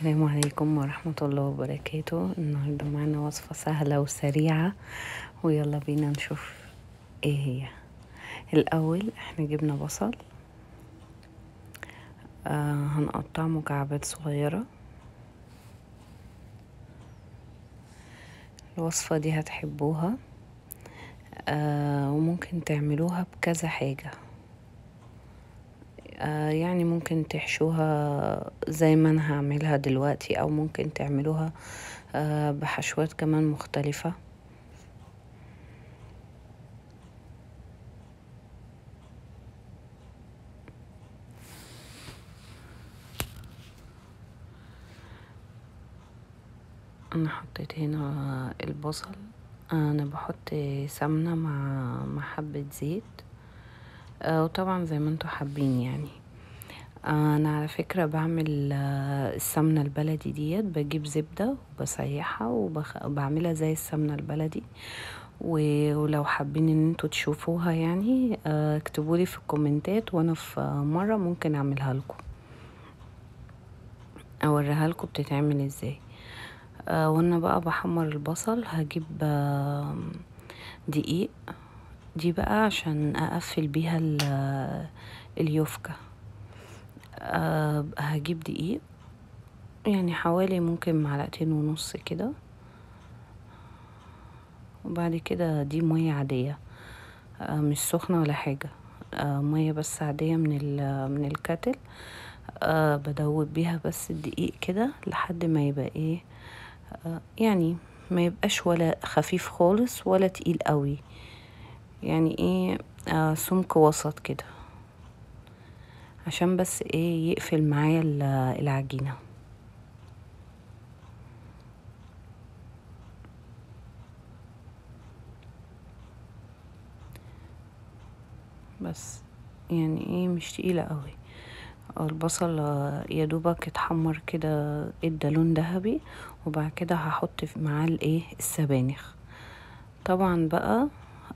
السلام عليكم ورحمة الله وبركاته النهاردة معنا وصفة سهلة وسريعة ويلا بينا نشوف ايه هي الأول احنا جبنا بصل آه هنقطعه مكعبات صغيرة الوصفة دي هتحبوها آه وممكن تعملوها بكذا حاجة آه، يعني ممكن تحشوها زي ما انا هعملها دلوقتي او ممكن تعملوها آه، بحشوات كمان مختلفة انا حطيت هنا البصل انا بحط سمنة مع حبة زيت آه، وطبعا زي ما انتم حابين يعني آه، انا على فكره بعمل آه، السمنه البلدي ديت بجيب زبده وبسيحها وبعملها زي السمنه البلدي ولو حابين ان انتوا تشوفوها يعني اكتبوا لي في الكومنتات وانا في مره ممكن اعملها لكم اوريها لكم بتتعمل ازاي وانا بقى بحمر البصل هجيب دقيق دي بقى عشان اقفل بيها اليوفكا أه هجيب دقيق يعني حوالي ممكن معلقتين ونص كده وبعد كده دي مية عادية أه مش سخنة ولا حاجة أه مية بس عادية من, من الكاتل أه بدوب بيها بس الدقيق كده لحد ما يبقى ايه أه يعني ما يبقاش ولا خفيف خالص ولا تقيل قوي يعني ايه آه سمك وسط كده عشان بس ايه يقفل معايا العجينه بس يعني ايه مش تقيلة قوي البصل آه، يا دوبك اتحمر كده ادى لون ذهبي وبعد كده هحط معاه الايه السبانخ طبعا بقى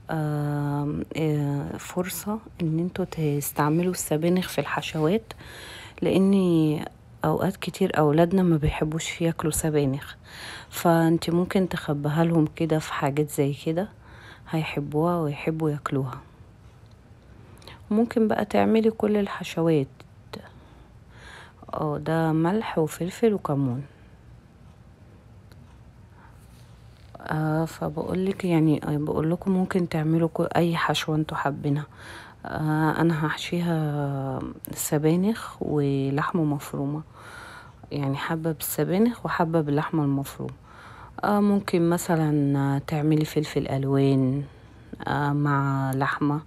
آه، فرصة ان انتوا تستعملوا السبانخ في الحشوات لان اوقات كتير اولادنا ما بيحبوش ياكلوا سبانخ فانت ممكن تخبيها لهم كده في حاجات زي كده هيحبوها ويحبوا ياكلوها ممكن بقى تعملي كل الحشوات اه ده ملح وفلفل وكمون آه لك يعني آه، بقول لكم ممكن تعملوا اي حشوه انتوا حابينها آه انا هحشيها سبانخ ولحمه مفرومه يعني حابه بالسبانخ وحابه باللحمه المفرومه آه ممكن مثلا تعملي فلفل الوان آه مع لحمه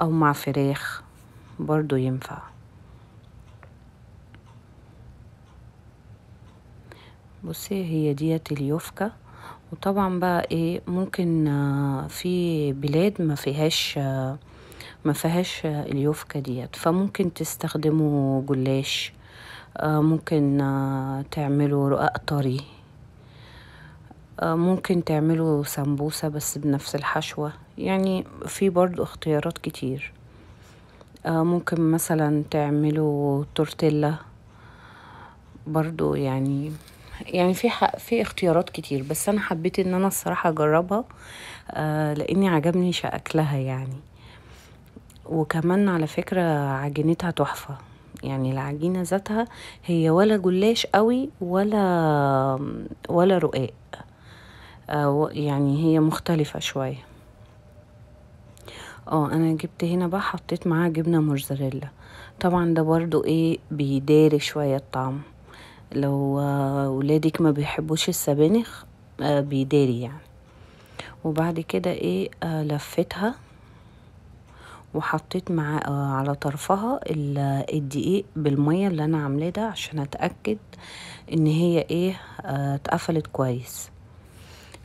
او مع فراخ برضو ينفع بصي هي ديت اليوفكه وطبعا بقى ايه ممكن آه، في بلاد ما فيهاش آه، ما فيهاش آه، اليوفكا ديت فممكن تستخدموا جلاش ممكن تعملوا رقاق طري ممكن تعملوا سمبوسة بس بنفس الحشوة يعني في برضو اختيارات كتير ممكن مثلا تعملوا تورتيلا برضو يعني يعني في حق في اختيارات كتير بس انا حبيت ان انا الصراحه اجربها آه لاني عجبني شكلها يعني وكمان على فكره عجينتها تحفه يعني العجينه ذاتها هي ولا جلاش قوي ولا ولا رقاق آه يعني هي مختلفه شويه اه انا جبت هنا بقى حطيت معاها جبنه موزاريلا طبعا ده برضو ايه بيداري شويه الطعم لو ولادك ما بيحبوش السبانخ آه، بيداري يعني وبعد كده ايه آه، لفتها وحطيت مع آه، على طرفها الدقيق بالمية اللي انا عاملاه ده عشان اتأكد ان هي ايه اتقفلت كويس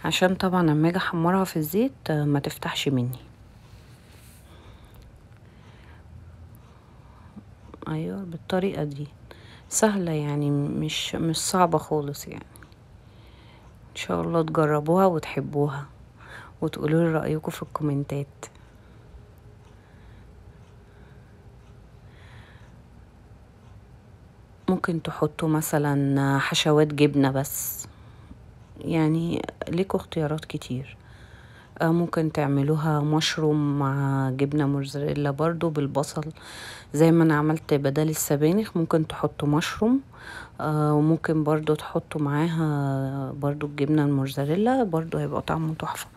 عشان طبعا لما اجي احمرها في الزيت ما تفتحش مني ايوه بالطريقة دي سهلة يعني مش مش صعبة خالص يعني ان شاء الله تجربوها وتحبوها وتقولوا لي رأيكم في الكومنتات ممكن تحطوا مثلا حشوات جبنة بس يعني ليكوا اختيارات كتير ممكن تعملوها مشروم مع جبنة موزاريلا برضو بالبصل زي ما انا عملت بدل السبانخ ممكن تحطوا مشروم آه، وممكن برضو تحطوا معاها برضو الجبنة الموزاريلا برضو هيبقى طعمه تحفة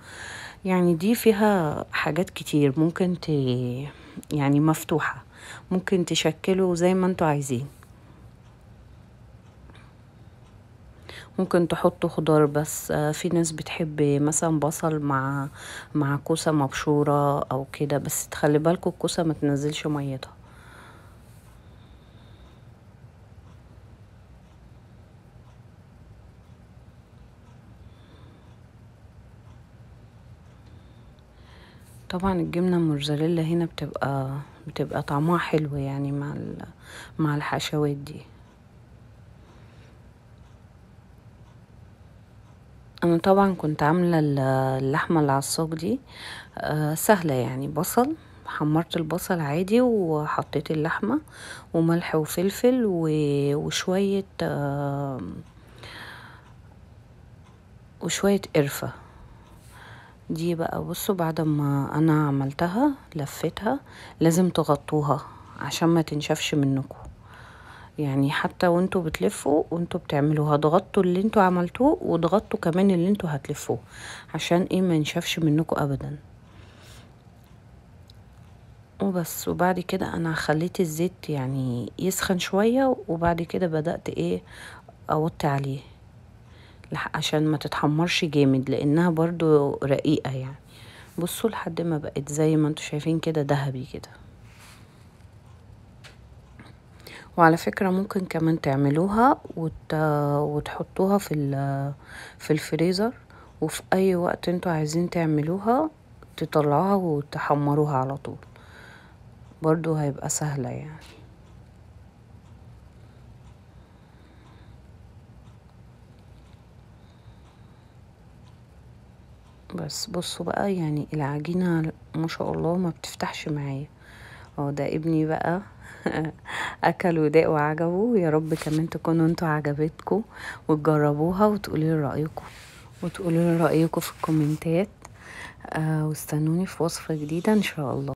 يعني دي فيها حاجات كتير ممكن ت... يعني مفتوحة ممكن تشكله زي ما انتوا عايزين ممكن تحطوا خضار بس آه، في ناس بتحب مثلا بصل مع مع كوسه مبشوره او كده بس تخلي بالكم الكوسه ما تنزلش ميتها طبعا الجبنه الموزاريلا هنا بتبقى بتبقى طعمها حلو يعني مع مع الحشوات دي انا طبعا كنت عامله اللحمه اللي على الصاج دي آه، سهله يعني بصل حمرت البصل عادي وحطيت اللحمه وملح وفلفل وشويه آه، وشويه قرفه دي بقى بصوا بعد ما انا عملتها لفتها لازم تغطوها عشان ما تنشفش منكم يعني حتى وانتوا بتلفوا وانتوا بتعملوا هتغطوا اللي انتوا عملتوه وتغطوا كمان اللي انتوا هتلفوه عشان ايه ما نشافش منكم ابدا وبس وبعد كده انا خليت الزيت يعني يسخن شوية وبعد كده بدأت ايه اوطي عليه عشان ما تتحمرش جامد لانها برضو رقيقة يعني بصوا لحد ما بقت زي ما انتوا شايفين كده ذهبي كده وعلى فكرة ممكن كمان تعملوها وت... وتحطوها في, ال... في الفريزر وفي اي وقت انتوا عايزين تعملوها تطلعوها وتحمروها على طول برضو هيبقى سهلة يعني بس بصوا بقى يعني العجينة ما شاء الله ما بتفتحش معايا اهو ده ابني بقى اكلوا وداقوا وعجبوا يا رب كمان تكونوا انتوا عجبتكم وتجربوها وتقولوا لي رايكم وتقولوا لي رايكم في الكومنتات آه واستنوني في وصفه جديده ان شاء الله